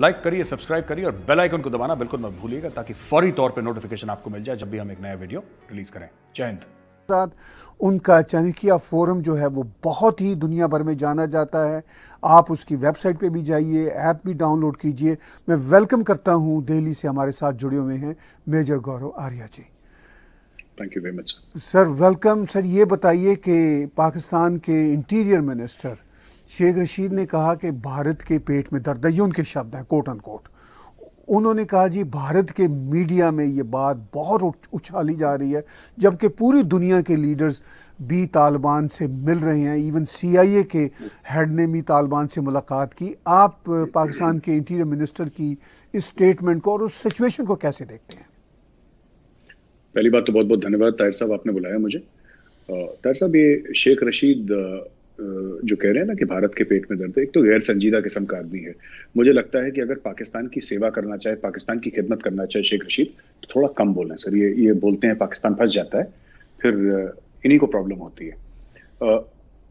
Like करिए subscribe करिए और बेल आइकन को दबाना बिल्कुल मत भूलिएगा ताकि फौरी तौर पे नोटिफिकेशन आपको मिल जाए जब भी हम एक नया वीडियो रिलीज करें जय हिंद साथ उनका चनकिया फोरम जो है वो बहुत ही दुनिया भर में जाना जाता है आप उसकी वेबसाइट पे भी जाइए ऐप भी डाउनलोड कीजिए मैं वेलकम करता हूँ दिल्ली से हमारे साथ जुड़े हुए हैं major Gaurav Arya ji thank you very much sir welcome sir ये बताइए कि पाकिस्तान के इंटीरियर मिनिस्टर शेख रशीद ने कहा कि भारत के पेट में दर्द है ये उनके शब्द हैं कोट अन कोट उन्होंने कहा जी भारत के मीडिया में ये बात बहुत उछाली जा रही है जबकि पूरी दुनिया के लीडर्स भी तालिबान से मिल रहे हैं इवन सीआईए के हेड ने भी तालिबान से मुलाकात की आप पाकिस्तान के इंटीरियर मिनिस्टर की इस स्टेटमेंट को और उस सिचुएशन को कैसे देखते हैं पहली बात तो बहुत बहुत धन्यवाद ताहिर साहब आपने बुलाया मुझे ताहिर साहब ये शेख रशीद जो कह रहे हैं ना कि भारत के पेट में दर्द है एक तो गैर संजीदा किस्म का आदमी है मुझे लगता है कि अगर पाकिस्तान की सेवा करना चाहे पाकिस्तान की खिदमत करना चाहे शेख रशीद तो थोड़ा कम बोलें सर ये ये बोलते हैं पाकिस्तान फंस जाता है फिर इन्हीं को प्रॉब्लम होती है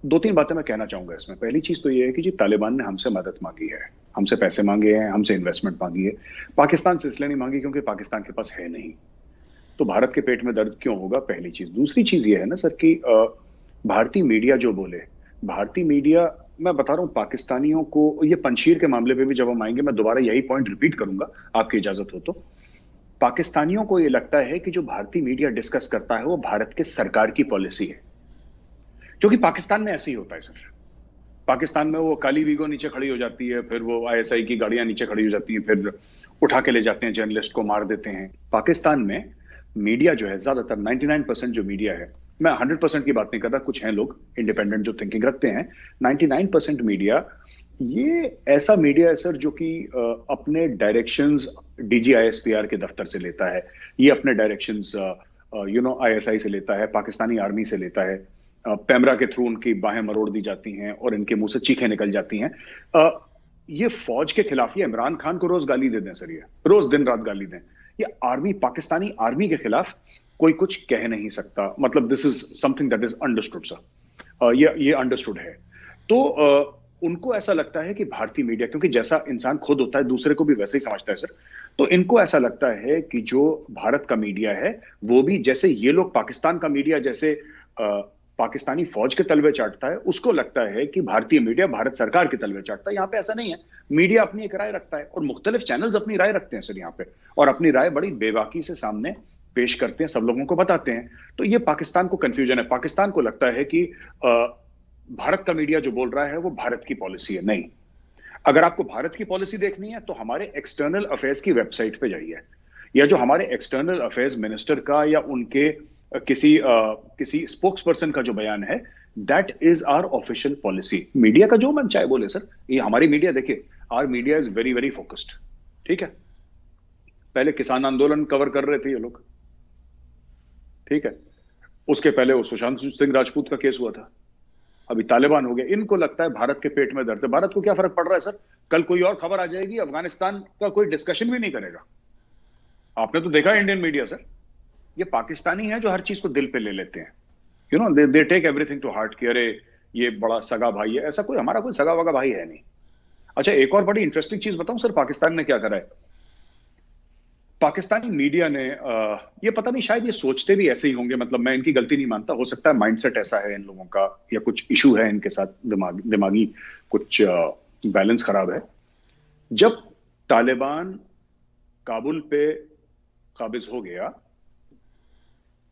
दो तीन बातें मैं कहना चाहूंगा इसमें पहली चीज़ तो ये है कि जी तालिबान ने हमसे मदद मांगी है हमसे पैसे मांगे हैं हमसे इन्वेस्टमेंट मांगी है पाकिस्तान से इसलिए नहीं मांगी क्योंकि पाकिस्तान के पास है नहीं तो भारत के पेट में दर्द क्यों होगा पहली चीज़ दूसरी चीज़ ये है ना सर कि भारतीय मीडिया जो बोले भारतीय मीडिया मैं बता रहा हूँ पाकिस्तानियों को ये पंशीर के मामले पे भी जब हम आएंगे मैं दोबारा यही पॉइंट रिपीट करूंगा आपकी इजाजत हो तो पाकिस्तानियों को ये लगता है कि जो भारतीय मीडिया डिस्कस करता है वो भारत के सरकार की पॉलिसी है क्योंकि पाकिस्तान में ऐसे ही होता है सर पाकिस्तान में वो काली वीगो नीचे खड़ी हो जाती है फिर वो आईएसआई की गाड़ियां नीचे खड़ी हो जाती हैं फिर उठा के ले जाते हैं जर्नलिस्ट को मार देते हैं पाकिस्तान में मीडिया जो है ज्यादातर 99 परसेंट जो मीडिया है मैं हंड्रेड परसेंट की बात नहीं कर रहा कुछ हैं लोग इंडिपेंडेंट जो थिंकिंग रखते हैं नाइनटी नाइन परसेंट मीडिया ये ऐसा मीडिया है सर जो कि अपने डायरेक्शंस डीजीआईएसपीआर के दफ्तर से लेता है ये अपने डायरेक्शंस यू नो आईएसआई से लेता है पाकिस्तानी आर्मी से लेता है पैमरा के थ्रू उनकी बाहें मरोड़ दी जाती हैं और इनके मुंह से चीखें निकल जाती हैं ये फौज के खिलाफ ये इमरान खान को रोज गाली दे दें सर ये रोज दिन रात गाली दें ये आर्मी पाकिस्तानी आर्मी के खिलाफ कोई कुछ कह नहीं सकता मतलब this is something that is understood sir ये ये अंडरस्टूड है तो uh, उनको ऐसा लगता है कि भारतीय मीडिया क्योंकि जैसा इंसान खुद होता है दूसरे को भी वैसे ही समझता है सर तो इनको ऐसा लगता है कि जो भारत का मीडिया है वो भी जैसे ये लोग पाकिस्तान का मीडिया जैसे uh, पाकिस्तानी फौज के तलवे चाटता है उसको लगता है कि भारतीय मीडिया भारत सरकार के तलवे चाटता है यहाँ पे ऐसा नहीं है मीडिया अपनी एक राय रखता है और मुख्तलिफ चैनल्स अपनी राय रखते हैं सर यहाँ पे और अपनी राय बड़ी बेबाकी से सामने पेश करते हैं सब लोगों को बताते हैं तो ये पाकिस्तान को कंफ्यूजन है पाकिस्तान को लगता है कि भारत का मीडिया जो बोल रहा है वो भारत की पॉलिसी है नहीं अगर आपको भारत की पॉलिसी देखनी है तो हमारे एक्सटर्नल अफेयर्स की वेबसाइट पे जाइए या जो हमारे एक्सटर्नल अफेयर्स मिनिस्टर का या उनके किसी आ, किसी स्पोक्स पर्सन का जो बयान है that is our official policy media का जो मन चाहे बोले सर ये हमारी मीडिया देखिए our media is very very focused ठीक है पहले किसान आंदोलन कवर कर रहे थे ये लोग ठीक है उसके पहले वो सुशांत सिंह राजपूत का केस हुआ था अभी तालिबान हो गए इनको लगता है भारत के पेट में दर्द है भारत को क्या फर्क पड़ रहा है सर कल कोई और खबर आ जाएगी अफगानिस्तान का कोई डिस्कशन भी नहीं करेगा आपने तो देखा इंडियन मीडिया सर ये पाकिस्तानी है जो हर चीज को दिल पे ले लेते हैं you know they take everything to heart कि अरे ये बड़ा सगा भाई है ऐसा कोई हमारा कोई सगा वगा भाई है नहीं अच्छा एक और बड़ी इंटरेस्टिंग चीज बताऊं सर पाकिस्तान ने क्या करा है पाकिस्तानी मीडिया ने ये पता नहीं शायद ये सोचते भी ऐसे ही होंगे मतलब मैं इनकी गलती नहीं मानता हो सकता है माइंडसेट ऐसा है इन लोगों का या कुछ इशू है इनके साथ दिमाग दिमागी कुछ बैलेंस खराब है जब तालिबान काबुल पे काबिज हो गया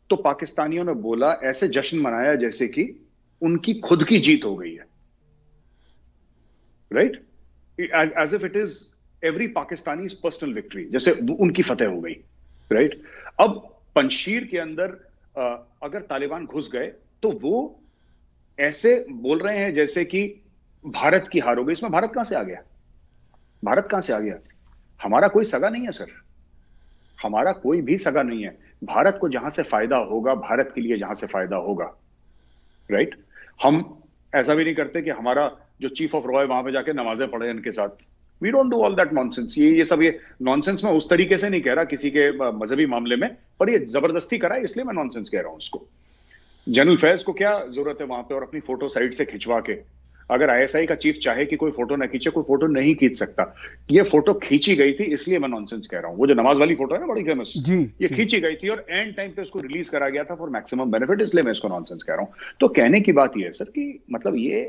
तो पाकिस्तानियों ने बोला ऐसे जश्न मनाया जैसे कि उनकी खुद की जीत हो गई है right as if it is every Pakistani personal victory जैसे उनकी फतेह हो गई राइट अब पंशीर के अंदर अगर तालिबान घुस गए तो वो ऐसे बोल रहे हैं जैसे कि भारत की हार हो गई इसमें भारत कहां से आ गया भारत कहां से आ गया हमारा कोई सगा नहीं है सर हमारा कोई भी सगा नहीं है भारत को जहां से फायदा होगा भारत के लिए जहां से फायदा होगा राइट हम ऐसा भी नहीं करते कि हमारा जो चीफ ऑफ रॉय वहां पे जाके नमाजें पढ़े इनके साथ we don't do all that nonsense ये ये सब ये नॉनसेंस में उस तरीके से नहीं कह रहा किसी के मजहबी मामले में पर ये जबरदस्ती करा है इसलिए मैं नॉनसेंस कह रहा हूँ उसको जनरल फैज को क्या जरूरत है वहां पे और अपनी फोटो साइड से खिंचवा के अगर आईएसआई का चीफ चाहे कि कोई फोटो ना खींचे कोई फोटो नहीं खींच सकता ये फोटो खींची गई थी इसलिए मैं नॉनसेंस कह रहा हूँ वो जो नमाज वाली फोटो है ना बड़ी फेमस जी ये खींची गई थी और एंड टाइम पे उसको रिलीज करा गया था फॉर मैक्सिमम बेनिफिट इसलिए मैं इसको नॉनसेंस कह रहा हूँ तो कहने की बात यह है सर कि मतलब ये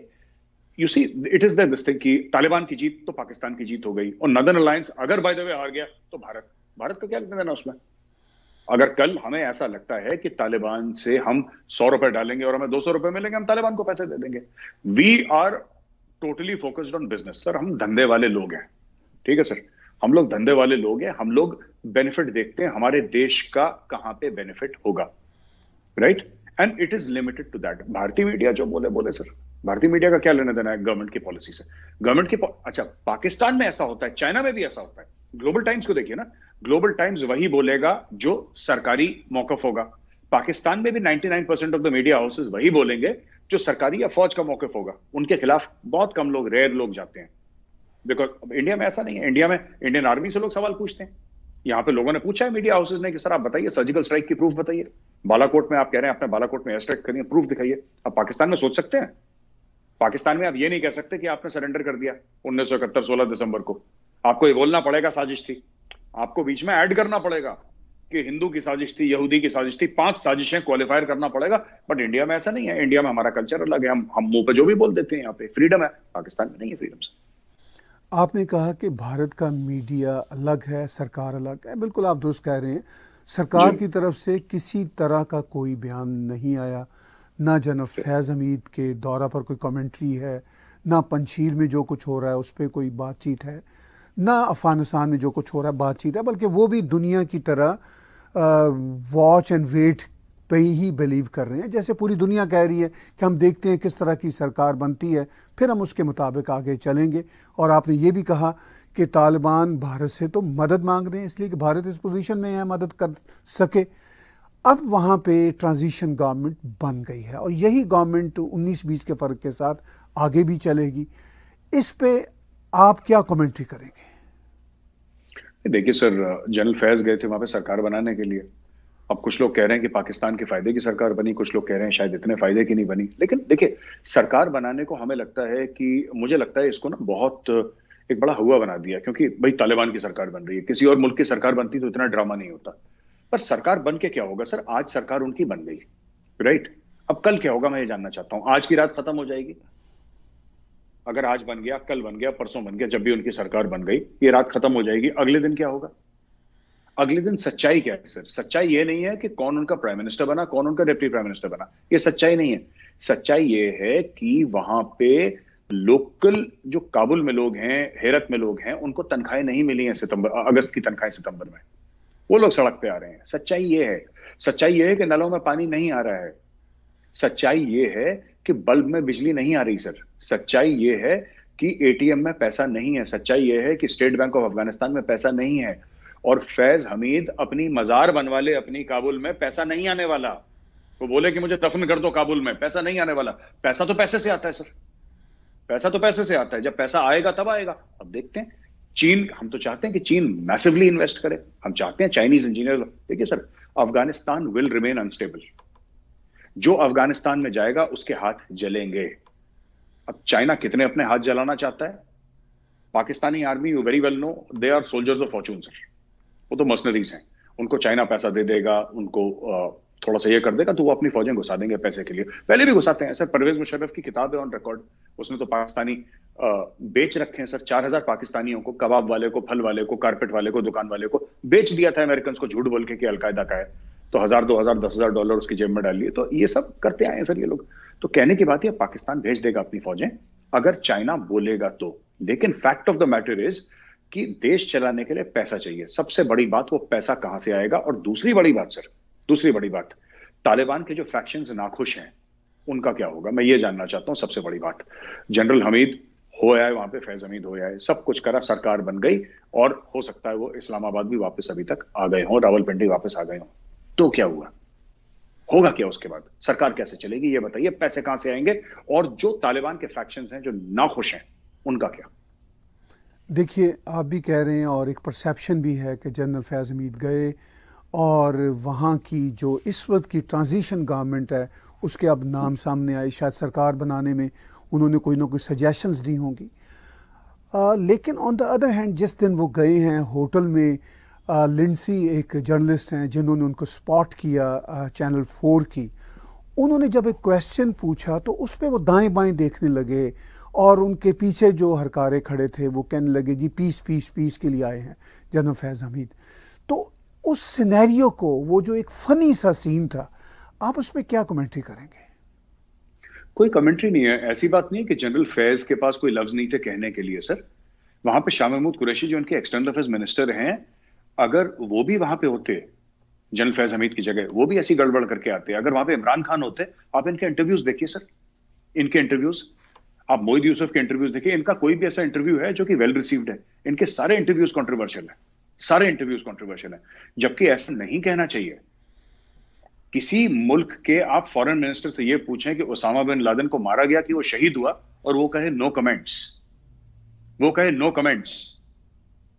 you see it is this thing की तालिबान की जीत तो पाकिस्तान की जीत हो गई और नदन अलायंस अगर बाय द वे हार गया तो भारत भारत का क्या लेना देना उसमें अगर कल हमें ऐसा लगता है कि तालिबान से हम सौ रुपए डालेंगे और हमें दो सौ रुपए मिलेंगे हम तालिबान को पैसे दे देंगे we are totally focused on business sir हम धंधे वाले लोग हैं ठीक है सर हम लोग धंधे वाले लोग हैं हम लोग बेनिफिट देखते हैं हमारे देश का कहां पे बेनिफिट होगा right and it is limited to that भारतीय मीडिया जो बोले बोले सर भारतीय मीडिया का क्या लेना देना है गवर्नमेंट की पॉलिसी से गवर्नमेंट की अच्छा पाकिस्तान में ऐसा होता है चाइना में भी ऐसा होता है ग्लोबल टाइम्स को देखिए ना ग्लोबल टाइम्स वही बोलेगा जो सरकारी मौकफ होगा पाकिस्तान में भी 99 percent of the media houses वही बोलेंगे जो सरकारी या फौज का मौकफ होगा उनके खिलाफ बहुत कम लोग रेयर लोग जाते हैं बिकॉज इंडिया में ऐसा नहीं है इंडिया में इंडियन आर्मी से लोग सवाल पूछते हैं यहाँ पे लोगों ने पूछा है मीडिया हाउसेज ने कि सर आप बताइए सर्जिकल स्ट्राइक की प्रूफ बताइए बालाकोट में आप कह रहे हैं आपने बालाकोट में एयर स्ट्राइक करिए प्रूफ दिखाइए आप पाकिस्तान में सोच सकते हैं पाकिस्तान में आप ये नहीं कह सकते कि आपने सरेंडर कर दिया उन्नीस सौ इकहत्तर सोलह दिसंबर को आपको ये बोलना पड़ेगा साजिश थी आपको बीच में ऐड करना पड़ेगा कि हिंदू की साजिश थी यहूदी की साजिश थी पांच साजिशें क्वालिफायर करना पड़ेगा बट इंडिया में ऐसा नहीं है इंडिया में हमारा कल्चर अलग है हम हम मुंह पे जो भी बोल देते हैं यहाँ पे फ्रीडम है पाकिस्तान में नहीं है फ्रीडम से आपने कहा कि भारत का मीडिया अलग है सरकार अलग है बिल्कुल आप दुरुस्त कह रहे हैं सरकार की तरफ से किसी तरह का कोई बयान नहीं आया ना जनरल फैज़ हमीद के दौरा पर कोई कमेंट्री है ना पंशीर में जो कुछ हो रहा है उस पर कोई बातचीत है ना अफ़गानिस्तान में जो कुछ हो रहा है बातचीत है बल्कि वो भी दुनिया की तरह वॉच एंड वेट पे ही बिलीव कर रहे हैं जैसे पूरी दुनिया कह रही है कि हम देखते हैं किस तरह की सरकार बनती है फिर हम उसके मुताबिक आगे चलेंगे और आपने ये भी कहा कि तालिबान भारत से तो मदद मांग रहे हैं इसलिए कि भारत इस पोजीशन में है मदद कर सके अब वहाँ पे ट्रांजिशन गवर्नमेंट बन गई है और यही गवर्नमेंट 19 बीस के फ़र्क के साथ आगे भी चलेगी इस पे आप क्या कमेंट्री करेंगे देखिए सर जनरल फैज गए थे वहां पे सरकार बनाने के लिए अब कुछ लोग कह रहे हैं कि पाकिस्तान के फायदे की सरकार बनी कुछ लोग कह रहे हैं शायद इतने फायदे की नहीं बनी लेकिन देखिए सरकार बनाने को हमें लगता है कि मुझे लगता है इसको ना बहुत एक बड़ा हुआ बना दिया क्योंकि भाई तालिबान की सरकार बन रही है किसी और मुल्क की सरकार बनती तो इतना ड्रामा नहीं होता पर सरकार बन के क्या होगा सर आज सरकार उनकी बन गई राइट अब कल क्या होगा मैं ये जानना चाहता हूं आज की रात खत्म हो जाएगी अगर आज बन गया कल बन गया परसों बन गया जब भी उनकी सरकार बन गई ये रात खत्म हो जाएगी अगले दिन क्या होगा अगले दिन सच्चाई क्या है सर सच्चाई ये नहीं है कि कौन उनका प्राइम मिनिस्टर बना कौन उनका डिप्टी प्राइम मिनिस्टर बना ये सच्चाई नहीं है सच्चाई ये है कि वहां पे लोकल जो काबुल में लोग हैं हेरत में लोग हैं उनको तनख्वाहें नहीं मिली हैं सितंबर अगस्त की तनख्वाहें सितंबर में वो लोग सड़क पे आ रहे हैं सच्चाई ये है सच्चाई ये है कि नलों में पानी नहीं आ रहा है सच्चाई ये है कि बल्ब में बिजली नहीं आ रही सर सच्चाई ये है कि एटीएम में पैसा नहीं है सच्चाई ये है कि स्टेट बैंक ऑफ अफगानिस्तान में पैसा नहीं है और फैज हमीद अपनी मजार बनवा ले अपनी काबुल में पैसा नहीं आने वाला वो बोले कि मुझे दफन कर दो काबुल में पैसा नहीं आने वाला पैसा तो पैसे से आता है सर पैसा तो पैसे से आता है जब पैसा आएगा तब आएगा अब देखते हैं चीन हम तो चाहते हैं कि चीन मैसिवली इन्वेस्ट करे हम चाहते हैं चाइनीज इंजीनियर देखिए sir Afghanistan will remain unstable जो अफगानिस्तान में जाएगा उसके हाथ जलेंगे अब चाइना कितने अपने हाथ जलाना चाहता है Pakistani army you very well know they are soldiers of fortune sir वो तो मसनरीज हैं उनको चाइना पैसा दे देगा उनको थोड़ा सा ये कर देगा तो वो अपनी फौजें घुसा देंगे पैसे के लिए पहले भी घुसाते हैं सर परवेज मुशरफ की किताब है ऑन रिकॉर्ड उसने तो पाकिस्तानी बेच रखे हैं सर चार हजार पाकिस्तानियों को कबाब वाले को फल वाले को कारपेट वाले को दुकान वाले को बेच दिया था अमेरिकन को झूठ बोल के कि अलकायदा का है तो हजार दो हजार दस हजार डॉलर उसकी जेब में डाल लिए तो ये सब करते आए हैं सर ये लोग तो कहने की बात है पाकिस्तान भेज देगा अपनी फौजें अगर चाइना बोलेगा तो लेकिन fact of the matter is कि देश चलाने के लिए पैसा चाहिए सबसे बड़ी बात वो पैसा कहां से आएगा और दूसरी बड़ी बात सर दूसरी बड़ी बात तालिबान के जो फैक्शन नाखुश हैं उनका क्या होगा मैं ये जानना चाहता हूँ सबसे बड़ी बात जनरल हमीद हो आए वहां पे फैज हमीद हो आए सब कुछ करा सरकार बन गई और हो सकता है वो इस्लामाबाद भी वापस अभी तक आ गए हों रावलपिंडी वापस आ गए हों तो क्या हुआ होगा क्या उसके बाद सरकार कैसे चलेगी ये बताइए पैसे कहां से आएंगे और जो तालिबान के फैक्शन हैं जो नाखुश हैं उनका क्या देखिए आप भी कह रहे हैं और एक परसेप्शन भी है कि जनरल फैज हमीद गए और वहाँ की जो इस वक्त की ट्रांजिशन गवर्नमेंट है उसके अब नाम सामने आए शायद सरकार बनाने में उन्होंने कोई ना कोई सजेशंस दी होंगी लेकिन ऑन द अदर हैंड जिस दिन वो गए हैं होटल में आ, एक जर्नलिस्ट हैं जिन्होंने उनको स्पॉट किया आ, चैनल फोर की उन्होंने जब एक क्वेश्चन पूछा तो उस पर वो दाएं बाएं देखने लगे और उनके पीछे जो हरकारे खड़े थे वो कहने लगे जी पीस पीस पीस के लिए आए हैं जनरल फैज़ हमीद तो उस सिनेरियो को वो जो एक फनी सा सीन था आप उस पर क्या कमेंट्री करेंगे कोई कमेंट्री नहीं है ऐसी बात नहीं है कि जनरल फैज के पास कोई लफ्ज नहीं थे कहने के लिए सर वहां पे शाह महमूद कुरैशी जो उनके एक्सटर्नल अफेयर मिनिस्टर हैं अगर वो भी वहां पे होते जनरल फैज हमीद की जगह वो भी ऐसी गड़बड़ करके आते अगर वहां पे इमरान खान होते आप इनके इंटरव्यूज देखिए सर इनके इंटरव्यूज आप मोहित यूसुफ के इंटरव्यूज देखिए इनका कोई भी ऐसा इंटरव्यू है जो कि वेल रिसीव्ड है इनके सारे इंटरव्यूज कॉन्ट्रोवर्शियल है सारे इंटरव्यूज कॉन्ट्रोवर्शियल हैं जबकि ऐसा नहीं कहना चाहिए किसी मुल्क के आप फॉरेन मिनिस्टर से यह पूछें कि ओसामा बिन लादेन को मारा गया कि वो शहीद हुआ और वो कहे नो कमेंट्स वो कहे नो कमेंट्स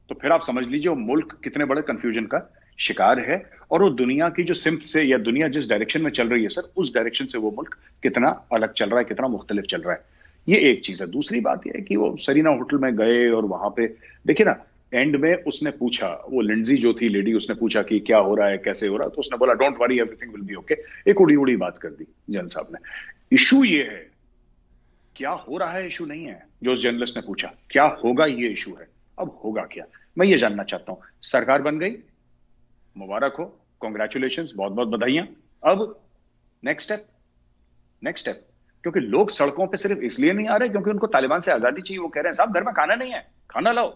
तो फिर आप समझ लीजिए वो मुल्क कितने बड़े कंफ्यूजन का शिकार है और वो दुनिया की जो सिम्त से या दुनिया जिस डायरेक्शन में चल रही है सर उस डायरेक्शन से वो मुल्क कितना अलग चल रहा है कितना मुख्तलिफ चल रहा है ये एक चीज है दूसरी बात यह है कि वो सरीना होटल में गए और वहां पे देखिए ना एंड में उसने पूछा वो लिंडजी जो थी लेडी उसने पूछा कि क्या हो रहा है कैसे हो रहा तो उसने बोला don't worry everything will be okay एक उड़ी उड़ी बात कर दी जन साहब ने इशू ये है क्या हो रहा है इशू नहीं है जो उस जर्नलिस्ट ने पूछा क्या होगा ये इशू है अब होगा क्या मैं ये जानना चाहता हूं सरकार बन गई मुबारक हो कॉन्ग्रेचुलेशन बहुत बहुत बधाइयां अब नेक्स्ट स्टेप नेक्स्ट स्टेप क्योंकि लोग सड़कों पे सिर्फ इसलिए नहीं आ रहे क्योंकि उनको तालिबान से आजादी चाहिए वो कह रहे हैं साहब घर में खाना नहीं है खाना लाओ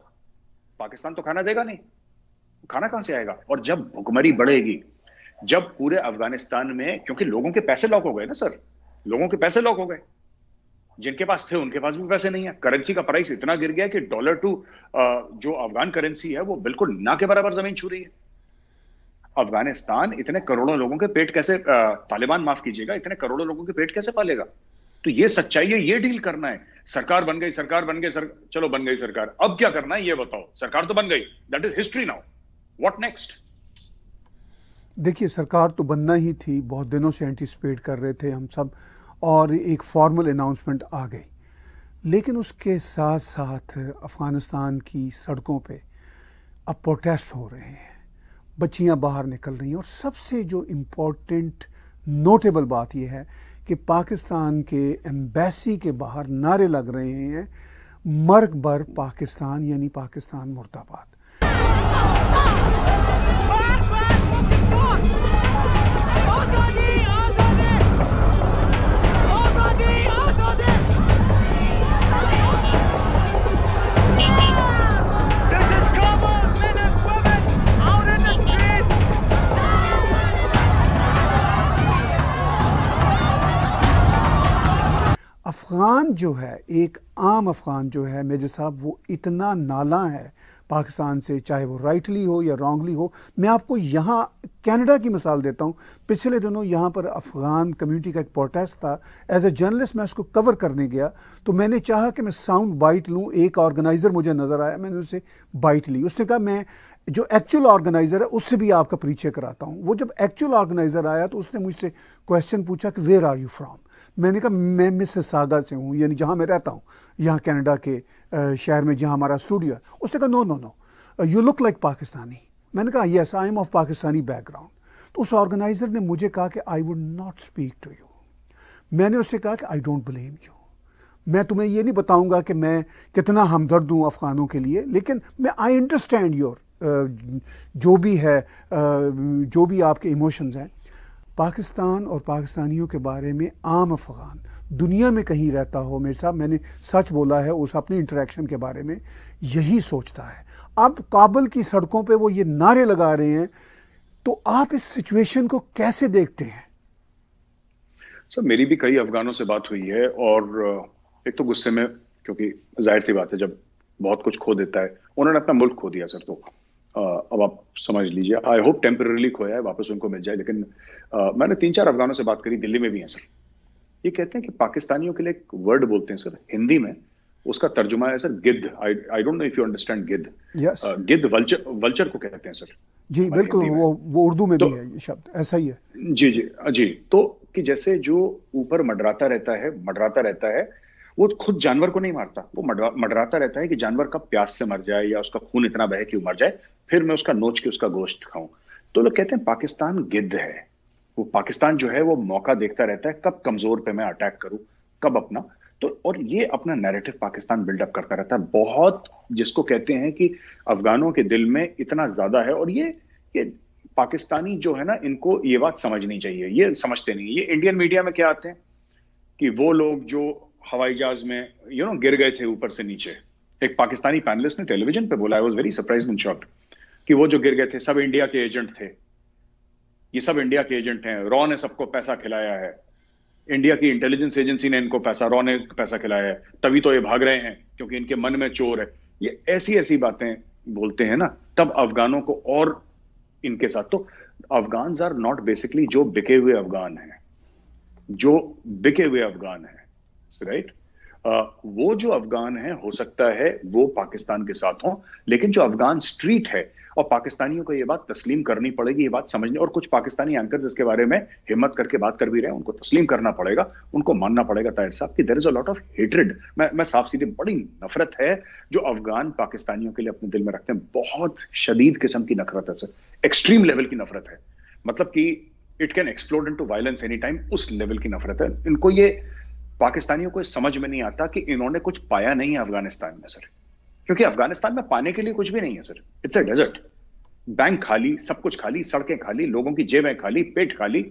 पाकिस्तान तो खाना देगा नहीं खाना कहां से आएगा और जब भुखमरी बढ़ेगी जब पूरे अफगानिस्तान में क्योंकि लोगों के पैसे लॉक हो गए ना सर लोगों के पैसे लॉक हो गए जिनके पास थे उनके पास भी पैसे नहीं है करेंसी का प्राइस इतना गिर गया कि डॉलर टू जो अफगान करेंसी है वो बिल्कुल ना के बराबर जमीन छू रही है अफगानिस्तान इतने करोड़ों लोगों के पेट कैसे तालिबान माफ कीजिएगा इतने करोड़ों लोगों के पेट कैसे पालेगा तो ये सच्चाई है ये डील करना है सरकार बन गई सरकार बन गई सर चलो बन गई सरकार अब क्या करना है ये बताओ सरकार तो बन गई that is history now what next देखिए सरकार तो बनना ही थी बहुत दिनों से एंटिसिपेट कर रहे थे हम सब और एक फॉर्मल अनाउंसमेंट आ गई लेकिन उसके साथ साथ अफ़गानिस्तान की सड़कों पे अब प्रोटेस्ट हो रहे हैं बच्चियां बाहर निकल रही हैं और सबसे जो इम्पोर्टेंट नोटेबल बात यह है कि पाकिस्तान के एम्बेसी के बाहर नारे लग रहे हैं मर्ग बर पाकिस्तान यानी पाकिस्तान मुर्दाबाद अफ़गान जो है एक आम अफ़गान जो है मेजर साहब वो इतना नाला है पाकिस्तान से चाहे वो राइटली हो या रॉन्गली हो मैं आपको यहाँ कनाडा की मिसाल देता हूँ पिछले दिनों यहाँ पर अफ़गान कम्युनिटी का एक प्रोटेस्ट था एज ए जर्नलिस्ट मैं उसको कवर करने गया तो मैंने चाहा कि मैं साउंड बाइट लूँ एक ऑर्गेनाइज़र मुझे नज़र आया मैंने उससे बाइट ली उसने कहा मैं जो एक्चुअल ऑर्गेनाइज़र है उससे भी आपका परिचय कराता हूँ वो जब एक्चुअल ऑर्गेनाइज़र आया तो उसने मुझसे क्वेश्चन पूछा कि वेयर आर यू फ्राम मैंने कहा मैं मिस सादा से हूँ यानी जहाँ मैं रहता हूँ यहाँ कनाडा के शहर में जहाँ हमारा स्टूडियो है उसने कहा no no no you look like Pakistani मैंने कहा yes I am of Pakistani background तो उस ऑर्गेनाइज़र ने मुझे कहा कि I would not speak to you मैंने उससे कहा कि आई डोंट बिलीव यू मैं तुम्हें ये नहीं बताऊंगा कि मैं कितना हमदर्द हूँ अफ़गानों के लिए लेकिन मैं आई अंडरस्टैंड योर जो भी है जो भी आपके इमोशंस हैं पाकिस्तान और पाकिस्तानियों के बारे में आम अफगान दुनिया में कहीं रहता हो मेरे साहब मैंने सच बोला है उस अपने इंटरेक्शन के बारे में यही सोचता है अब काबुल की सड़कों पे वो ये नारे लगा रहे हैं तो आप इस सिचुएशन को कैसे देखते हैं सर मेरी भी कई अफगानों से बात हुई है और एक तो गुस्से में क्योंकि जाहिर सी बात है जब बहुत कुछ खो देता है उन्होंने अपना मुल्क खो दिया सर तो अब आप समझ लीजिए आई होप टेम्परली खोया है वापस उनको मिल जाए लेकिन आ, मैंने तीन चार अफगानों से बात करी दिल्ली में भी हैं सर ये कहते हैं कि पाकिस्तानियों के लिए एक वर्ड बोलते हैं सर हिंदी में उसका तर्जुमा है सर गिद्ध I don't know if you understand गिद्ध गिद्ध वल्चर वल्चर को कहते हैं सर जी बिल्कुल वो वो उर्दू में तो, भी है ये शब्द ऐसा ही है जी जी जी तो कि जैसे जो ऊपर मडराता रहता है मडराता रहता है वो खुद जानवर को नहीं मारता वो मडराता रहता है कि जानवर का प्यास से मर जाए या उसका खून इतना बहे कि मर जाए फिर मैं उसका नोच के उसका गोश्त खाऊं तो लोग कहते हैं पाकिस्तान गिद्ध है वो पाकिस्तान जो है वो मौका देखता रहता है कब कमजोर पे मैं अटैक करूं कब अपना तो और ये अपना नैरेटिव पाकिस्तान बिल्डअप करता रहता है बहुत जिसको कहते हैं कि अफगानों के दिल में इतना ज्यादा है और ये ये पाकिस्तानी जो है ना इनको ये बात समझनी चाहिए ये समझते नहीं ये इंडियन मीडिया में क्या आते हैं कि वो लोग जो हवाई जहाज में यू you नो know, गिर गए थे ऊपर से नीचे एक पाकिस्तानी पैनलिस्ट ने टेलीविजन पे बोला I was very surprise and shocked कि वो जो गिर गए थे सब इंडिया के एजेंट थे ये सब इंडिया के एजेंट हैं रॉ ने सबको पैसा खिलाया है इंडिया की इंटेलिजेंस एजेंसी ने इनको पैसा रॉ ने पैसा खिलाया है तभी तो ये भाग रहे हैं क्योंकि इनके मन में चोर है ये ऐसी ऐसी बातें बोलते हैं ना तब अफगानों को और इनके साथ तो अफगान आर नॉट बेसिकली जो बिके हुए अफगान हैं जो बिके हुए अफगान हैं राइट वो जो अफगान है हो सकता है वो पाकिस्तान के साथ हो लेकिन जो अफगान स्ट्रीट है और पाकिस्तानियों को ये बात तस्लीम करनी पड़ेगी ये बात समझने और कुछ पाकिस्तानी एंकर जिसके बारे में हिम्मत करके बात कर भी रहे हैं उनको तस्लीम करना पड़ेगा उनको मानना पड़ेगा ताहिर साहब कि there is a lot of hatred मैं मैं साफ सीधे बड़ी नफरत है जो अफगान पाकिस्तानियों के लिए अपने दिल में रखते हैं बहुत शदीद किस्म की नफरत है सर एक्सट्रीम लेवल की नफरत है मतलब कि it can explode into violence any time उस लेवल की नफरत है इनको ये पाकिस्तानियों को समझ में नहीं आता कि इन्होंने कुछ पाया नहीं है अफगानिस्तान में सर क्योंकि अफगानिस्तान में पाने के लिए कुछ भी नहीं है sir it's a desert bank खाली सब कुछ खाली सड़कें खाली लोगों की जेबें खाली पेट खाली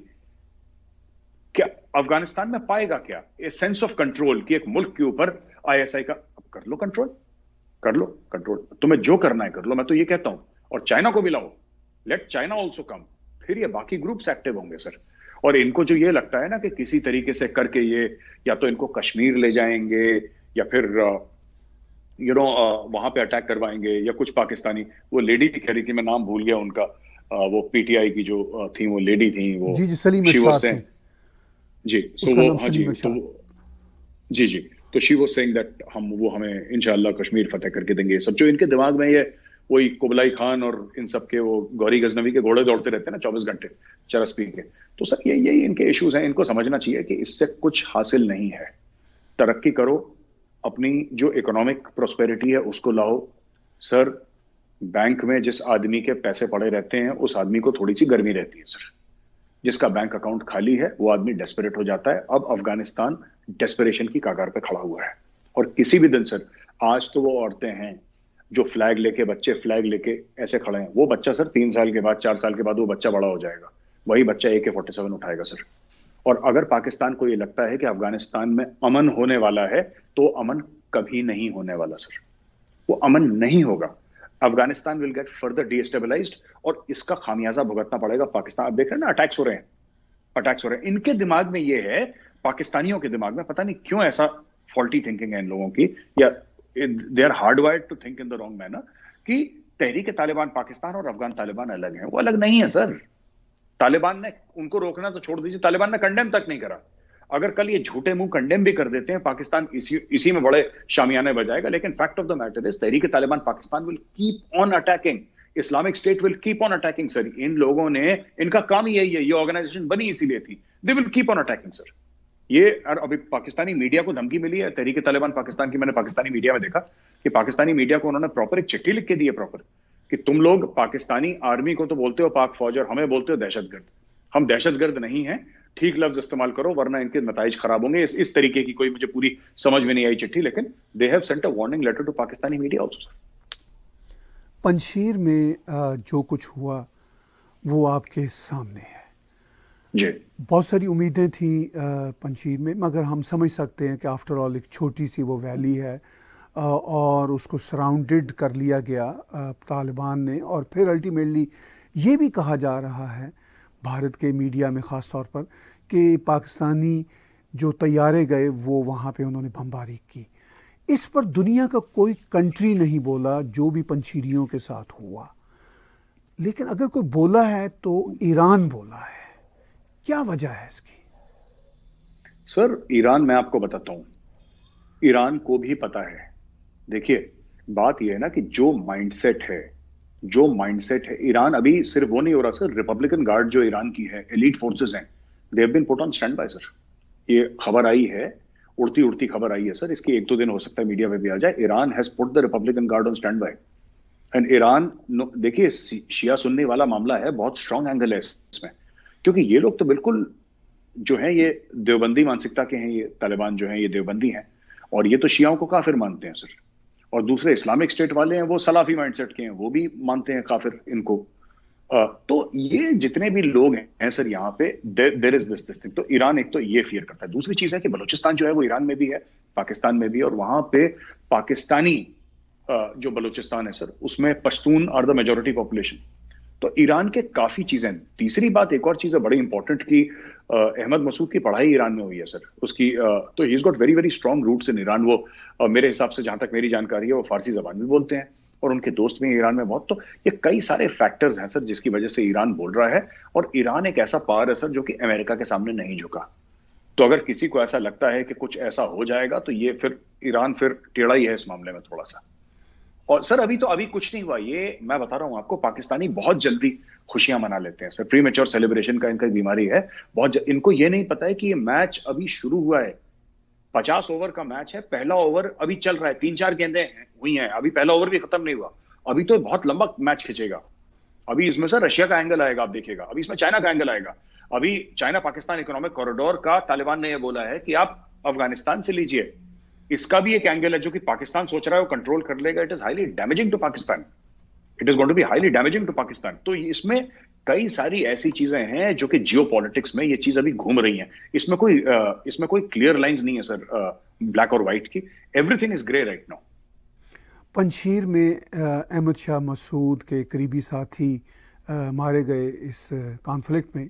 क्या अफगानिस्तान में पाएगा क्या ए सेंस ऑफ कंट्रोल कि एक मुल्क के ऊपर आईएसआई का अब कर लो कंट्रोल कर लो कंट्रोल तुम्हें जो करना है कर लो मैं तो ये कहता हूं और चाइना को भी लाओ लेट चाइना ऑल्सो कम फिर ये बाकी ग्रुप्स एक्टिव होंगे सर और इनको जो ये लगता है ना कि किसी तरीके से करके ये या तो इनको कश्मीर ले जाएंगे या फिर यू नो वहां पे अटैक करवाएंगे या कुछ पाकिस्तानी वो लेडी भी कह रही थी मैं नाम भूल गया उनका वो पीटीआई की जो थी वो लेडी थी वो जी जी सलीम जी सो वो हाँ जी तो जी जी तो शी सिंह सेइंग दैट हम वो हमें इंशाल्लाह कश्मीर फतेह करके देंगे सब जो इनके दिमाग में ये वही कुबलाई खान और इन सब के वो गौरी गजनवी के घोड़े दौड़ते रहते हैं ना चौबीस घंटे चरस पी के तो सर ये यही इनके इश्यूज हैं इनको समझना चाहिए कि इससे कुछ हासिल नहीं है तरक्की करो अपनी जो इकोनॉमिक प्रोस्पेरिटी है उसको लाओ सर बैंक में जिस आदमी के पैसे पड़े रहते हैं उस आदमी को थोड़ी सी गर्मी रहती है सर जिसका बैंक अकाउंट खाली है वो आदमी डेस्परेट हो जाता है अब अफगानिस्तान डेस्परेशन की कागार पे खड़ा हुआ है और किसी भी दिन सर आज तो वो औरतें हैं जो फ्लैग लेके बच्चे फ्लैग लेके ऐसे खड़े हैं वो बच्चा सर तीन साल के बाद चार साल के बाद वो बच्चा बड़ा हो जाएगा वही बच्चा ए के फोर्टी सेवन उठाएगा सर और अगर पाकिस्तान को ये लगता है कि अफगानिस्तान में अमन होने वाला है तो अमन कभी नहीं होने वाला सर वो अमन नहीं होगा Afghanistan will get further destabilize और इसका खामियाजा भुगतना पड़ेगा पाकिस्तान आप देख रहे हैं ना अटैक्स हो रहे हैं अटैक्स हो रहे हैं इनके दिमाग में ये है पाकिस्तानियों के दिमाग में पता नहीं क्यों ऐसा फॉल्टी थिंकिंग है इन लोगों की या they are hard wired to think in the wrong manner कि तहरीक तालिबान पाकिस्तान और अफगान तालिबान अलग हैं वो अलग नहीं है सर तालिबान ने उनको रोकना तो छोड़ दीजिए तालिबान ने कंडेम तक नहीं करा अगर कल ये झूठे मुंह कंडेम भी कर देते हैं पाकिस्तान इसी इसी में बड़े शामियाने बजाएगा लेकिन fact of the matter is तहरीक Taliban Pakistan will keep on attacking Islamic State will keep on attacking sir इन लोगों ने इनका काम यही है ये ऑर्गेनाइजेशन बनी इसीलिए थी they will keep on attacking sir ये अभी पाकिस्तानी मीडिया को धमकी मिली है तहरीके तालिबान पाकिस्तान की मैंने पाकिस्तानी मीडिया में देखा कि पाकिस्तानी मीडिया को उन्होंने प्रॉपर एक चिट्ठी लिख के दी है प्रॉपर कि तुम लोग पाकिस्तानी आर्मी को तो बोलते हो पाक फौज और हमें बोलते हो दहशतगर्द हम दहशतगर्द नहीं है ठीक लफ्ज इस्तेमाल करो वरना इनके नतज खराब होंगे इस इस तरीके की कोई मुझे पूरी समझ में नहीं आई चिट्ठी लेकिन they have sent a warning letter to Pakistani media also Panjshir में जो कुछ हुआ वो आपके सामने है बहुत सारी उम्मीदें थी पंचीर में मगर हम समझ सकते हैं कि आफ्टर ऑल एक छोटी सी वो वैली है और उसको सराउंडेड कर लिया गया तालिबान ने और फिर अल्टीमेटली ये भी कहा जा रहा है भारत के मीडिया में ख़ास तौर पर कि पाकिस्तानी जो तैयारे गए वो वहाँ पे उन्होंने बमबारी की इस पर दुनिया का कोई कंट्री नहीं बोला जो भी पंचीरियों के साथ हुआ लेकिन अगर कोई बोला है तो ईरान बोला है क्या वजह है इसकी सर ईरान मैं आपको बताता हूं ईरान को भी पता है देखिए बात यह है ना कि जो माइंडसेट है जो माइंडसेट है ईरान अभी सिर्फ वो नहीं हो रहा सर रिपब्लिकन गार्ड जो ईरान की है एलिट फोर्सेस हैं they have been put on stand by sir ये खबर आई है उड़ती उड़ती खबर आई है सर इसकी एक दो दिन हो सकता है मीडिया में भी आ जाए Iran has put the Republican guard on stand by and Iran देखिए शिया सुनने वाला मामला है बहुत स्ट्रांग एंगल है इसमें क्योंकि ये लोग तो बिल्कुल जो है ये देवबंदी मानसिकता के हैं ये तालिबान जो है ये देवबंदी हैं और ये तो शियाओं को काफिर मानते हैं सर और दूसरे इस्लामिक स्टेट वाले हैं वो सलाफी माइंडसेट के हैं वो भी मानते हैं काफिर इनको आ, तो ये जितने भी लोग हैं सर यहाँ पे there is this this thing तो ईरान एक तो ये फियर करता है दूसरी चीज है कि बलूचिस्तान जो है वो ईरान में भी है पाकिस्तान में भी और वहां पे पाकिस्तानी जो बलूचिस्तान है सर उसमें Pashtun are the majority population तो ईरान के काफी चीजें तीसरी बात एक और चीज है बड़ी इंपॉर्टेंट की अहमद मसूद की पढ़ाई ईरान में हुई है सर उसकी आ, तो he is got very very strong roots in Iran वो आ, मेरे हिसाब से जहां तक मेरी जानकारी है वो फारसी जबान भी बोलते हैं और उनके दोस्त भी ईरान में बहुत तो ये कई सारे फैक्टर्स हैं सर जिसकी वजह से ईरान बोल रहा है और ईरान एक ऐसा पावर है सर जो कि अमेरिका के सामने नहीं झुका तो अगर किसी को ऐसा लगता है कि कुछ ऐसा हो जाएगा तो ये फिर ईरान फिर टेढ़ा ही है इस मामले में थोड़ा सा और सर अभी तो अभी कुछ नहीं हुआ ये मैं बता रहा हूँ आपको पाकिस्तानी बहुत जल्दी खुशियां मना लेते हैं सर प्री मेच्योर सेलिब्रेशन का इनका बीमारी है बहुत ज... इनको ये नहीं पता है कि ये मैच अभी शुरू हुआ है पचास ओवर का मैच है पहला ओवर अभी चल रहा है तीन चार गेंदे हुई हैं अभी पहला ओवर भी खत्म नहीं हुआ अभी तो बहुत लंबा मैच खिंचेगा अभी इसमें सर रशिया का एंगल आएगा आप देखिएगा अभी इसमें चाइना का एंगल आएगा अभी चाइना पाकिस्तान इकोनॉमिक कॉरिडोर का तालिबान ने यह बोला है कि आप अफगानिस्तान से लीजिए इसका भी एक एंगल है जो कि पाकिस्तान सोच रहा है वो कंट्रोल कर लेगा it is highly damaging to Pakistan it is going to be highly damaging to Pakistan तो इसमें कई सारी ऐसी चीजें हैं जो कि जियो में ये चीज अभी घूम रही है इसमें कोई इसमें कोई क्लियर लाइंस नहीं है सर ब्लैक और व्हाइट की everything is grey right now Panjshir में अहमद शाह मसूद के करीबी साथी आ, मारे गए इस कॉन्फ्लिक्ट में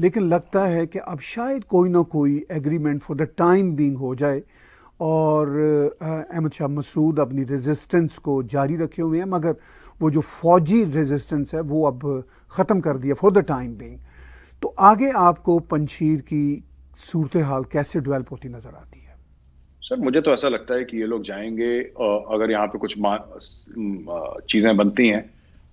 लेकिन लगता है कि अब शायद कोई ना कोई agreement for the time being हो जाए और अहमद शाह मसूद अपनी रेजिस्टेंस को जारी रखे हुए हैं मगर वो जो फौजी रेजिस्टेंस है वो अब ख़त्म कर दिया फॉर द टाइम बीइंग तो आगे आपको पंशीर की सूरत हाल कैसे डेवलप होती नज़र आती है सर मुझे तो ऐसा लगता है कि ये लोग जाएंगे अगर यहाँ पे कुछ चीज़ें बनती हैं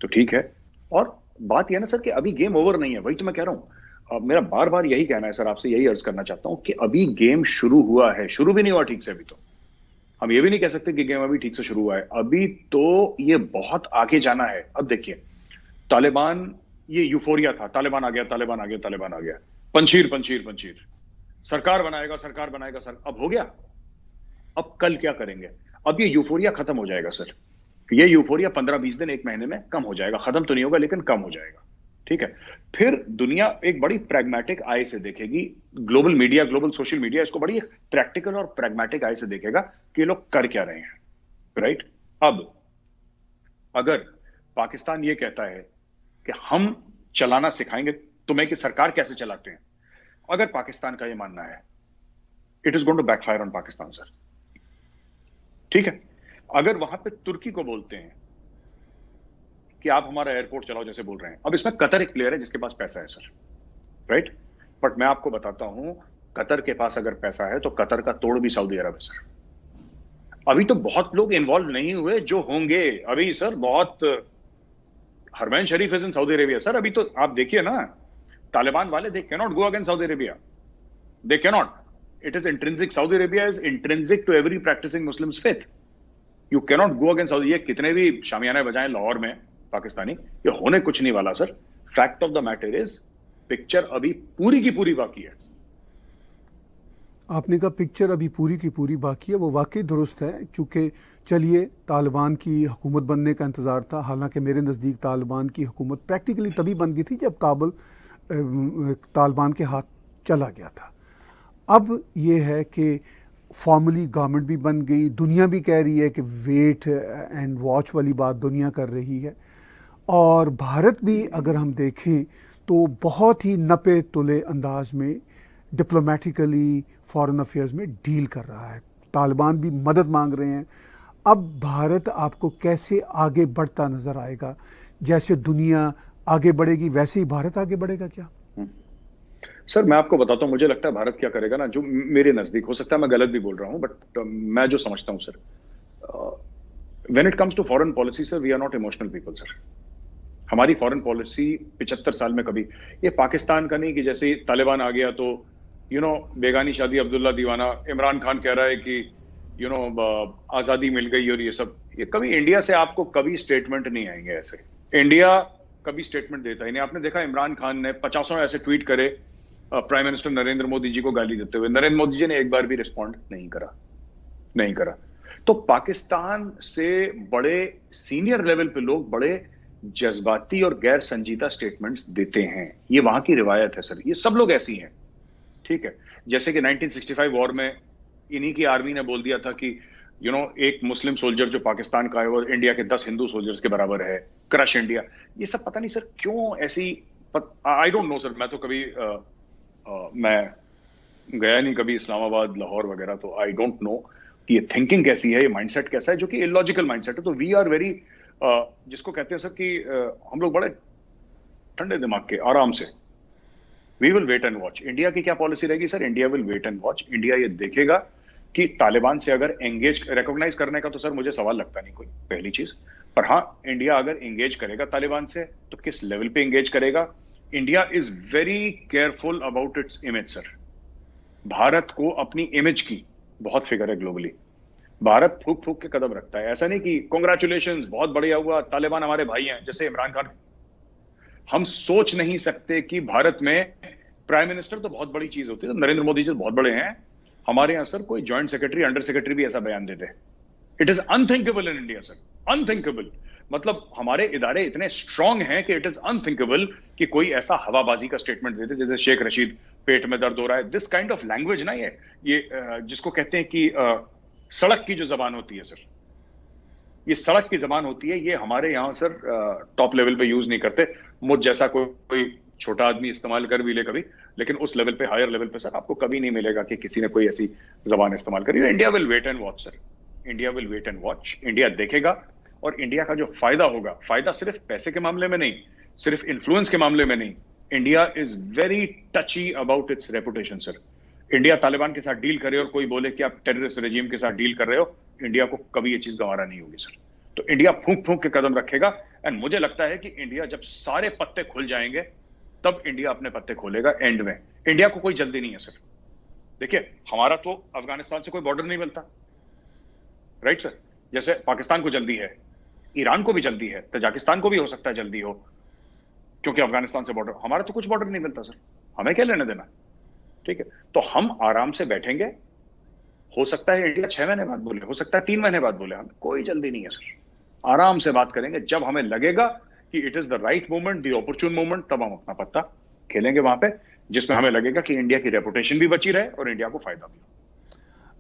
तो ठीक है और बात यह ना सर कि अभी गेम ओवर नहीं है वही तो मैं कह रहा हूँ मेरा बार बार यही कहना है सर आपसे यही अर्ज करना चाहता हूं कि अभी गेम शुरू हुआ है शुरू भी नहीं हुआ ठीक से अभी तो हम ये भी नहीं कह सकते कि गेम अभी ठीक से शुरू हुआ है अभी तो ये बहुत आगे जाना है अब देखिए तालिबान ये यूफोरिया था तालिबान आ गया तालिबान आ गया तालिबान आ गया पंचीर पंचीर पंचीर सरकार बनाएगा सरकार बनाएगा सर अब हो गया अब कल क्या करेंगे अब ये यूफोरिया खत्म हो जाएगा सर ये यूफोरिया पंद्रह बीस दिन एक महीने में कम हो जाएगा खत्म तो नहीं होगा लेकिन कम हो जाएगा ठीक है फिर दुनिया एक बड़ी प्रैग्मेटिक आय से देखेगी global media global social media इसको बड़ी प्रैक्टिकल और प्रैग्मेटिक आय से देखेगा कि लोग कर क्या रहे हैं राइट अब अगर पाकिस्तान ये कहता है कि हम चलाना सिखाएंगे तुम्हें तो कि सरकार कैसे चलाते हैं अगर पाकिस्तान का ये मानना है it is going to backfire on Pakistan sir ठीक है अगर वहां पे तुर्की को बोलते हैं कि आप हमारा एयरपोर्ट चलाओ जैसे बोल रहे हैं अब इसमें कतर एक प्लेयर है जिसके पास पैसा है सर राइट बट मैं आपको बताता हूं कतर के पास अगर पैसा है तो कतर का तोड़ भी सऊदी अरब है सर अभी तो बहुत लोग इन्वॉल्व नहीं हुए जो होंगे अभी सर बहुत Haramain Sharif is in Saudi Arabia sir अभी तो आप देखिए ना तालिबान वाले they not go again Saudi Arabia they not it is intrinsic Saudi Arabia is intrinsic to every practicing Muslim faith you cannot go again Saudi ये कितने भी शामियाने बजाएं लाहौर में पाकिस्तानी ये होने कुछ नहीं वाला sir fact of the matter is picture अभी पूरी की पूरी बाकी है आपने कहा पिक्चर अभी पूरी की पूरी बाकी है वो वाकई दुरुस्त है चूँकि चलिए तालिबान की हुकूमत बनने का इंतज़ार था हालांकि मेरे नज़दीक तालिबान की हुकूमत प्रैक्टिकली तभी बन गई थी जब काबुल तालिबान के हाथ चला गया था अब ये है कि फॉर्मली गवर्नमेंट भी बन गई दुनिया भी कह रही है कि वेट एंड वॉच वाली बात दुनिया कर रही है और भारत भी अगर हम देखें तो बहुत ही नपे तुले अंदाज में डिप्लोमेटिकली फॉरेन अफेयर्स में डील कर रहा है तालिबान भी मदद मांग रहे हैं अब भारत आपको कैसे आगे बढ़ता नज़र आएगा जैसे दुनिया आगे बढ़ेगी वैसे ही भारत आगे बढ़ेगा क्या सर मैं आपको बताता हूँ मुझे लगता है भारत क्या करेगा ना जो मेरे नज़दीक हो सकता है मैं गलत भी बोल रहा हूँ बट uh, मैं जो समझता हूँ sir when it comes to foreign policy sir we are not emotional people sir हमारी फॉरेन पॉलिसी पिछहत्तर साल में कभी ये पाकिस्तान का नहीं कि जैसे तालिबान आ गया तो यू नो बेगानी शादी अब्दुल्ला दीवाना इमरान खान कह रहा है कि यू नो आज़ादी मिल गई और ये सब ये कभी इंडिया से आपको कभी स्टेटमेंट नहीं आएंगे ऐसे इंडिया कभी स्टेटमेंट देता ही नहीं आपने देखा इमरान खान ने पचासों ऐसे ट्वीट करे प्राइम मिनिस्टर नरेंद्र मोदी जी को गाली देते हुए नरेंद्र मोदी जी ने एक बार भी रिस्पॉन्ड नहीं करा नहीं करा तो पाकिस्तान से बड़े सीनियर लेवल पे लोग बड़े जज्बाती और गैर संजीदा स्टेटमेंट्स देते हैं ये वहां की रिवायत है सर ये सब लोग ऐसी हैं ठीक है जैसे कि 1965 वॉर में इन्हीं की आर्मी ने बोल दिया था कि यू you नो know, एक मुस्लिम सोल्जर जो पाकिस्तान का है और इंडिया के दस हिंदू सोल्जर्स के बराबर है क्रश इंडिया ये सब पता नहीं सर क्यों ऐसी आई डोंट नो सर मैं तो कभी आ, आ, मैं गया नहीं कभी इस्लामाबाद लाहौर वगैरह तो आई डोंट नो कि ये थिंकिंग कैसी है ये माइंडसेट कैसा है जो कि इलॉजिकल माइंडसेट है तो वी आर वेरी जिसको कहते हैं सर कि हम लोग बड़े ठंडे दिमाग के आराम से we will wait and watch India की क्या पॉलिसी रहेगी sir India will wait and watch India ये देखेगा कि तालिबान से अगर एंगेज रिकॉग्नाइज करने का तो सर मुझे सवाल लगता नहीं कोई पहली चीज पर हाँ इंडिया अगर एंगेज करेगा तालिबान से तो किस लेवल पे एंगेज करेगा India is very careful about its image sir Bharat को अपनी इमेज की बहुत फिगर है ग्लोबली भारत फूक फूक के कदम रखता है ऐसा नहीं कि कॉन्ग्रेचुलेशन बहुत बढ़िया हुआ तालिबान हमारे भाई हैं जैसे इमरान खान हम सोच नहीं सकते कि भारत में प्राइम मिनिस्टर तो बहुत बड़ी चीज होती है तो नरेंद्र मोदी जी तो बहुत बड़े हैं हमारे यहां सर कोई ज्वाइंट सेक्रेटरी अंडर सेक्रेटरी भी ऐसा बयान देते हैं it is unthinkable in India sir unthinkable मतलब हमारे इदारे इतने स्ट्रांग हैं कि इट इज अनथिंकेबल कि कोई ऐसा हवाबाजी का स्टेटमेंट देते जैसे शेख रशीद पेट में दर्द हो रहा है दिस काइंड ऑफ लैंग्वेज ना ये ये जिसको कहते हैं कि सड़क की जो जबान होती है सर ये सड़क की जबान होती है ये हमारे यहाँ सर टॉप लेवल पे यूज नहीं करते मुझ जैसा को, कोई छोटा आदमी इस्तेमाल कर भी ले कभी लेकिन उस लेवल पे हायर लेवल पे सर आपको कभी नहीं मिलेगा कि किसी ने कोई ऐसी जबान इस्तेमाल करी India will wait and watch sir India will wait and watch India देखेगा और इंडिया का जो फायदा होगा फायदा सिर्फ पैसे के मामले में नहीं सिर्फ इन्फ्लुएंस के मामले में नहीं India is very touchy about its reputation sir India Taliban के साथ डील करे और कोई बोले कि आप टेररिस्ट रजीम के साथ डील कर रहे हो इंडिया को कभी ये चीज गंवारा नहीं होगी सर तो इंडिया फूंक फूंक के कदम रखेगा एंड मुझे लगता है कि इंडिया जब सारे पत्ते खुल जाएंगे तब इंडिया अपने पत्ते खोलेगा एंड में इंडिया को कोई जल्दी नहीं है सर देखिए हमारा तो अफगानिस्तान से कोई बॉर्डर नहीं मिलता राइट सर जैसे पाकिस्तान को जल्दी है ईरान को भी जल्दी है तजाकिस्तान को भी हो सकता है जल्दी हो क्योंकि अफगानिस्तान से बॉर्डर हमारा तो कुछ बॉर्डर नहीं मिलता सर हमें क्या लेने देना ठीक है तो हम आराम से बैठेंगे हो सकता है इंडिया छह महीने बाद बोले हो सकता है तीन महीने बाद बोले हमें कोई जल्दी नहीं है सर आराम से बात करेंगे जब हमें लगेगा कि it is the right moment the opportune moment तब हम अपना पत्ता खेलेंगे वहां पे जिसमें हमें लगेगा कि इंडिया की रेपुटेशन भी बची रहे और इंडिया को फायदा भी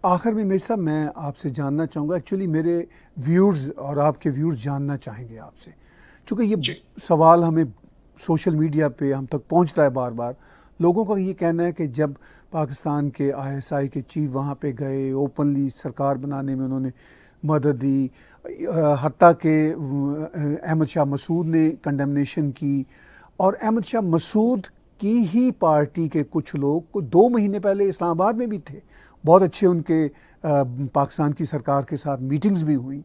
आखिर में मेरे साहब मैं आपसे जानना चाहूंगा एक्चुअली मेरे व्यूर्स और आपके व्यूर्स जानना चाहेंगे आपसे क्योंकि ये सवाल हमें सोशल मीडिया पे हम तक पहुंचता है बार बार लोगों का ये कहना है कि जब पाकिस्तान के आईएसआई के चीफ वहाँ पे गए ओपनली सरकार बनाने में उन्होंने मदद दी हती के अहमद शाह मसूद ने कंडमनेशन की और अहमद शाह मसूद की ही पार्टी के कुछ लोग को दो महीने पहले इस्लामाबाद में भी थे बहुत अच्छे उनके पाकिस्तान की सरकार के साथ मीटिंग्स भी हुई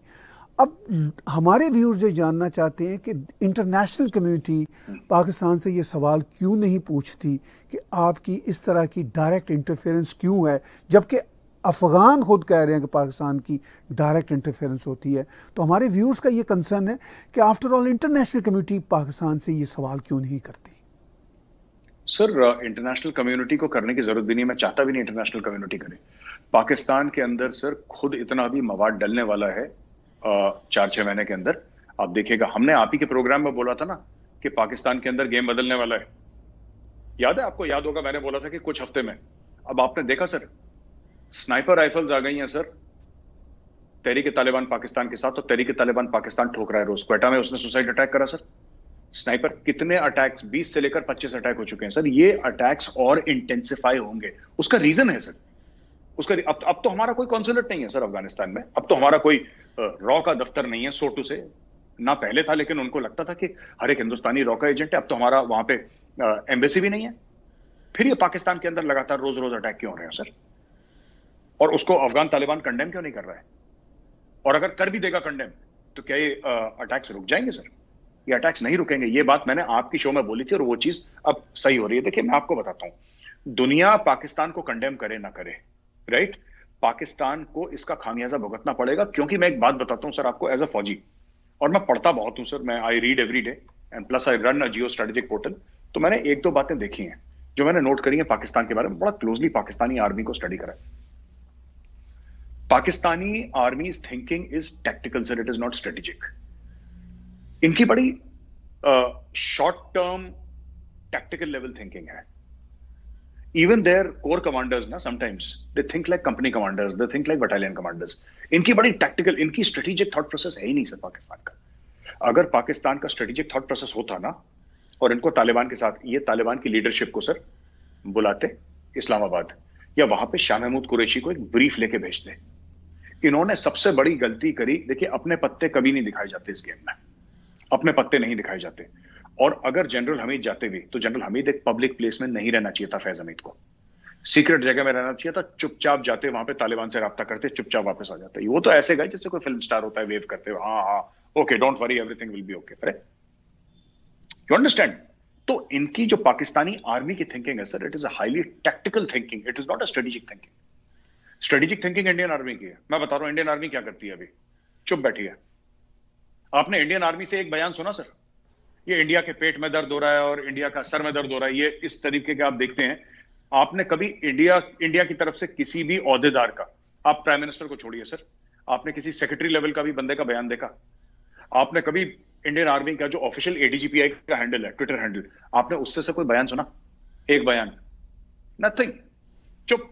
अब हमारे व्यूअर्स ये जानना चाहते हैं कि इंटरनेशनल कम्युनिटी पाकिस्तान से ये सवाल क्यों नहीं पूछती कि आपकी इस तरह की डायरेक्ट इंटरफेरेंस क्यों है जबकि अफ़गान खुद कह रहे हैं कि पाकिस्तान की डायरेक्ट इंटरफेरेंस होती है तो हमारे व्यूअर्स का ये कंसर्न है कि after all international community Pakistan से ये सवाल क्यों नहीं करती सर इंटरनेशनल कम्युनिटी को करने की जरूरत भी नहीं मैं चाहता भी नहीं इंटरनेशनल कम्युनिटी करे पाकिस्तान के अंदर सर खुद इतना भी मवाद डलने वाला है चार छह महीने के अंदर आप देखिएगा हमने आप ही के प्रोग्राम में बोला था ना कि पाकिस्तान के अंदर गेम बदलने वाला है याद है आपको याद होगा मैंने बोला था कि कुछ हफ्ते में अब आपने देखा सर स्नाइपर राइफल्स आ गई हैं सर तहरीक तालिबान पाकिस्तान के साथ और तो तहरीक तालिबान पाकिस्तान ठोक रहा है रोज क्वेटा में उसने सुसाइड अटैक करा सर स्नाइपर कितने अटैक्स 20 से लेकर 25 अटैक हो चुके हैं सर ये अटैक्स और इंटेंसिफाई होंगे उसका रीजन है सर उसका अब अब तो हमारा कोई कॉन्सुलेट नहीं है सर अफगानिस्तान में अब तो हमारा कोई रॉ का दफ्तर नहीं है सोटू से ना पहले था लेकिन उनको लगता था कि हर एक हिंदुस्तानी रॉ का एजेंट है अब तो हमारा वहां पे एम्बेसी भी नहीं है फिर ये पाकिस्तान के अंदर लगातार रोज रोज अटैक क्यों हो रहे हैं सर और उसको अफगान तालिबान कंडेम क्यों नहीं कर रहा है और अगर कर भी देगा कंडेम तो क्या ये अटैक्स रुक जाएंगे सर ये अटैक्स नहीं रुकेंगे ये बात मैंने आपकी शो में बोली थी और वो चीज अब सही हो रही है देखिए मैं आपको बताता हूं दुनिया पाकिस्तान को कंडेम करे ना करे राइट right? पाकिस्तान को इसका खामियाजा भुगतना पड़ेगा क्योंकि मैं एक बात बताता हूँ सर आपको एज अ फौजी और मैं पढ़ता बहुत हूँ सर मैं I read every day and plus I run a geostrategic portal तो मैंने एक दो बातें देखी हैं जो मैंने नोट करी है पाकिस्तान के बारे में बड़ा क्लोजली पाकिस्तानी आर्मी को स्टडी करा Pakistani army thinking is tactical sir it is not strategic इनकी बड़ी short term tactical level thinking है इवन देयर कोर कमांडर्स ना sometimes they think like company commanders they think like battalion commanders इनकी बड़ी tactical इनकी strategic thought process है ही नहीं sir Pakistan का अगर पाकिस्तान का स्ट्रेटेजिक थॉट प्रोसेस होता ना और इनको तालिबान के साथ ये तालिबान की लीडरशिप को सर बुलाते इस्लामाबाद या वहां पे शाह महमूद कुरैशी को एक ब्रीफ लेके भेजते इन्होंने सबसे बड़ी गलती करी देखिए अपने पत्ते कभी नहीं दिखाए जाते इस गेम में अपने पत्ते नहीं दिखाए जाते और अगर जनरल हमीद जाते भी तो जनरल हमीद एक पब्लिक प्लेस में नहीं रहना चाहिए था फैज हमीद को सीक्रेट जगह में रहना चाहिए था चुपचाप जाते वहां पे तालिबान से रब्ता करते चुपचाप वापस आ जाते वो तो ऐसे गए जैसे कोई फिल्म स्टार होता है वेव करते हुए हाँ हाँ okay don't worry everything will be okay अरे यू अंडरस्टैंड तो इनकी जो पाकिस्तानी आर्मी की थिंकिंग है sir it is a highly tactical thinking it is not a strategic thinking strategic thinking Indian army की है मैं बता रहा हूं इंडियन आर्मी क्या करती है अभी चुप बैठी है आपने इंडियन आर्मी से एक बयान सुना सर ये इंडिया के पेट में दर्द हो रहा है और इंडिया का सर में दर्द हो रहा है ये इस तरीके के आप देखते हैं आपने कभी इंडिया इंडिया की तरफ से किसी भी अहदेदार का आप प्राइम मिनिस्टर को छोड़िए सर आपने किसी सेक्रेटरी लेवल का भी बंदे का बयान देखा आपने कभी इंडियन आर्मी का जो ऑफिशियल एडीजीपीआई का हैंडल है ट्विटर हैंडल आपने उससे से कोई बयान सुना एक बयान नथिंग चुप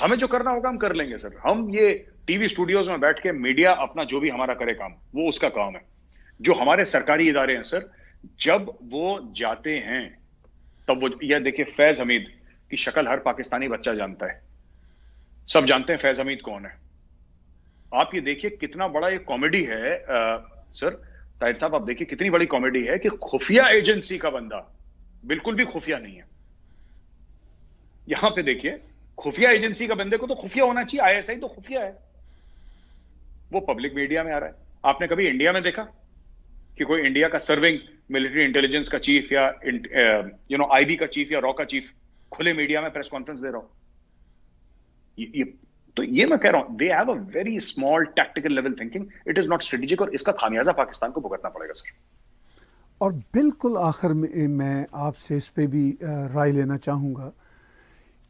हमें जो करना होगा हम कर लेंगे सर हम ये टीवी स्टूडियोज में बैठ के मीडिया अपना जो भी हमारा करे काम वो उसका काम है जो हमारे सरकारी इदारे हैं सर जब वो जाते हैं तब वो यह देखिए फैज हमीद की शक्ल हर पाकिस्तानी बच्चा जानता है सब जानते हैं फैज हमीद कौन है आप ये देखिए कितना बड़ा ये कॉमेडी है आ, सर ताहिर साहब आप देखिए कितनी बड़ी कॉमेडी है कि खुफिया एजेंसी का बंदा बिल्कुल भी खुफिया नहीं है यहां पे देखिए खुफिया एजेंसी का बंदे को तो खुफिया होना चाहिए आईएसआई तो खुफिया है वो पब्लिक मीडिया में आ रहा है आपने कभी इंडिया में देखा कि कोई इंडिया का सर्विंग मिलिट्री इंटेलिजेंस का चीफ या यू नो आईबी का चीफ या रॉ का चीफ खुले मीडिया में प्रेस कॉन्फ्रेंस दे रहा हो ये, तो ये मैं कह रहा हूं they have a very small tactical level thinking it is not strategic और इसका खामियाजा पाकिस्तान को भुगतना पड़ेगा सर और बिल्कुल आखिर में मैं आपसे इस पर भी राय लेना चाहूँगा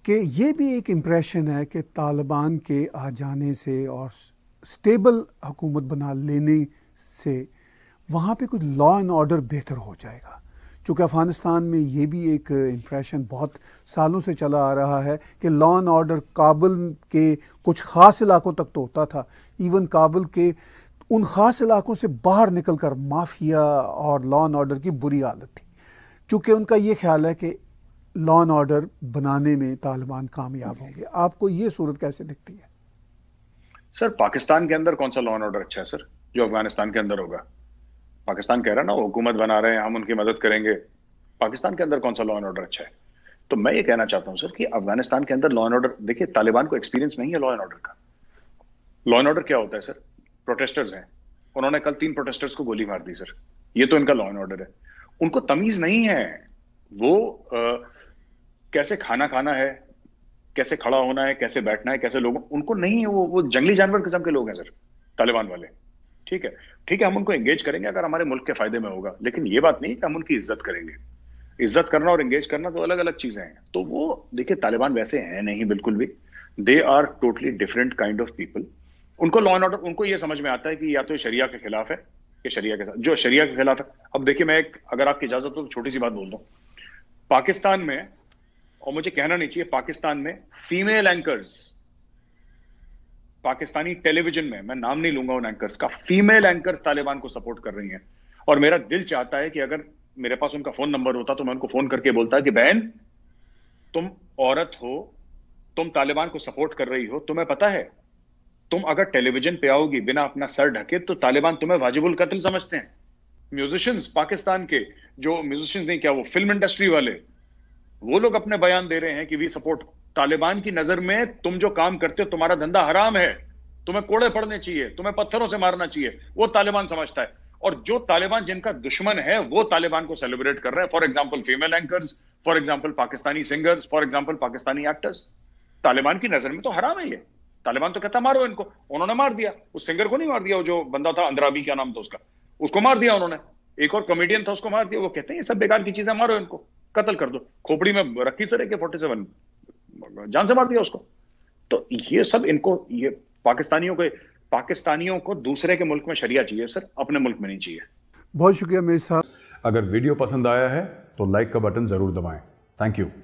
कि ये भी एक इम्प्रेशन है कि तालिबान के आ जाने से और स्टेबल हुकूमत बना लेने से वहाँ पे कुछ लॉ एंड ऑर्डर बेहतर हो जाएगा चूँकि अफ़गानिस्तान में ये भी एक इम्प्रेशन uh, बहुत सालों से चला आ रहा है कि लॉ एंड ऑर्डर काबुल के कुछ ख़ास इलाकों तक तो होता था इवन काबुल के उन ख़ास इलाकों से बाहर निकल कर माफिया और लॉ एंड ऑर्डर की बुरी हालत थी चूँकि उनका ये ख्याल है कि लॉ एंड ऑर्डर बनाने में तालिबान कामयाब होंगे आपको ये सूरत कैसे दिखती है सर पाकिस्तान के अंदर कौन सा लॉ एंड ऑर्डर अच्छा है सर जो अफगानिस्तान के अंदर होगा पाकिस्तान कह रहा ना हुकूमत बना रहे हैं हम उनकी मदद करेंगे पाकिस्तान के अंदर कौन सा लॉ एंड ऑर्डर अच्छा है तो मैं ये कहना चाहता हूं सर कि अफगानिस्तान के अंदर लॉ एंड ऑर्डर देखिए तालिबान को एक्सपीरियंस नहीं है लॉ एंड ऑर्डर का लॉ एंड ऑर्डर क्या होता है सर प्रोटेस्टर्स हैं उन्होंने कल तीन प्रोटेस्टर्स को गोली मार दी सर ये तो इनका लॉ एंड ऑर्डर है उनको तमीज नहीं है वो आ, कैसे खाना खाना है कैसे खड़ा होना है कैसे बैठना है कैसे लोगों उनको नहीं है वो वो जंगली जानवर किस्म के लोग हैं सर तालिबान वाले ठीक है ठीक है हम उनको एंगेज करेंगे अगर हमारे मुल्क के फायदे में होगा लेकिन ये बात नहीं कि हम उनकी इज्जत करेंगे इज्जत करना और एंगेज करना तो अलग अलग चीजें हैं तो वो देखिए तालिबान वैसे हैं नहीं बिल्कुल भी they are totally different kind of people उनको लॉ एंड ऑर्डर उनको ये समझ में आता है कि या तो शरिया के खिलाफ है या शरिया के साथ जो शरिया के खिलाफ है अब देखिए मैं एक अगर आपकी इजाजत हो तो छोटी सी बात बोल दूँ पाकिस्तान में और मुझे कहना नहीं चाहिए पाकिस्तान में फीमेल एंकर्स पाकिस्तानी टेलीविजन में मैं नाम नहीं लूंगा उन एंकर्स का फीमेल एंकर्स तालिबान को सपोर्ट कर रही हैं और मेरा दिल चाहता है कि अगर मेरे पास उनका फोन नंबर होता तो मैं उनको फोन करके बोलता कि बहन तुम औरत हो तुम तालिबान को सपोर्ट कर रही हो तुम्हें पता है तुम अगर टेलीविजन पे आओगी बिना अपना सर ढके तो तालिबान तुम्हें वाजिबुल कत्ल समझते हैं म्यूजिशियंस पाकिस्तान के जो म्यूजिशियंस नहीं क्या वो फिल्म इंडस्ट्री वाले वो लोग अपने बयान दे रहे हैं कि वी सपोर्ट तालिबान की नजर में तुम जो काम करते हो तुम्हारा धंधा हराम है तुम्हें कोड़े पड़ने चाहिए तुम्हें पत्थरों से मारना चाहिए वो तालिबान समझता है और जो तालिबान जिनका दुश्मन है वो तालिबान को सेलिब्रेट कर रहे हैं for example female anchors for example Pakistani singers for example Pakistani actors Taliban की नजर में तो हराम है ये तालिबान तो कहता मारो इनको उन्होंने मार दिया उस सिंगर को नहीं मार दिया वो जो बंदा था अंद्राबी क्या नाम था उसका उसको मार दिया उन्होंने एक और कॉमेडियन था उसको मार दिया वो कहते हैं ये सब बेकार की चीजें मारो इनको कत्ल कर दो खोपड़ी में रखी सर एक फोर्टी सेवन जान से मार दिया उसको तो ये सब इनको ये पाकिस्तानियों के पाकिस्तानियों को दूसरे के मुल्क में शरिया चाहिए सर अपने मुल्क में नहीं चाहिए बहुत शुक्रिया मेरे साहब अगर वीडियो पसंद आया है तो लाइक का बटन ज़रूर दबाएं थैंक यू